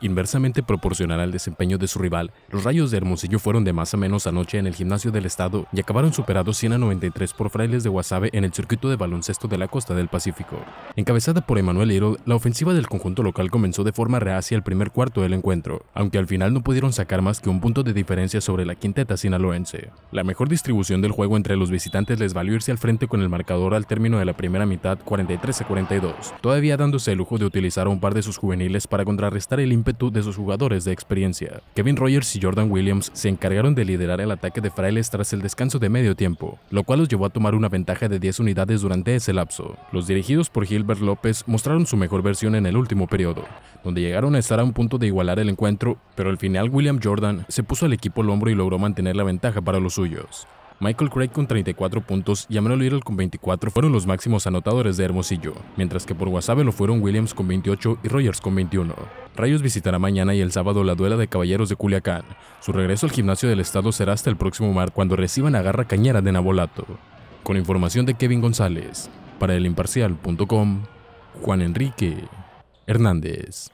Inversamente proporcional al desempeño de su rival, los Rayos de Hermosillo fueron de más a menos anoche en el gimnasio del estado y acabaron superados 100 a 93 por Frailes de Guasave en el circuito de baloncesto de la costa del Pacífico. Encabezada por Emanuel Hiro, la ofensiva del conjunto local comenzó de forma reacia el primer cuarto del encuentro, aunque al final no pudieron sacar más que un punto de diferencia sobre la quinteta sinaloense. La mejor distribución del juego entre los visitantes les valió irse al frente con el marcador al término de la primera mitad 43 a 42, todavía dándose el lujo de utilizar a un par de sus juveniles para contrarrestar el impacto de sus jugadores de experiencia. Kevin Rogers y Jordan Williams se encargaron de liderar el ataque de Frailes tras el descanso de medio tiempo, lo cual los llevó a tomar una ventaja de 10 unidades durante ese lapso. Los dirigidos por Gilbert López mostraron su mejor versión en el último periodo, donde llegaron a estar a un punto de igualar el encuentro, pero al final William Jordan se puso al equipo al hombro y logró mantener la ventaja para los suyos. Michael Craig con 34 puntos y Manuel Little con 24 fueron los máximos anotadores de Hermosillo, mientras que por Wasabe lo fueron Williams con 28 y Rogers con 21. Rayos visitará mañana y el sábado la duela de caballeros de Culiacán. Su regreso al gimnasio del estado será hasta el próximo mar cuando reciban a Garra Cañera de Nabolato. Con información de Kevin González, para elimparcial.com, Juan Enrique Hernández.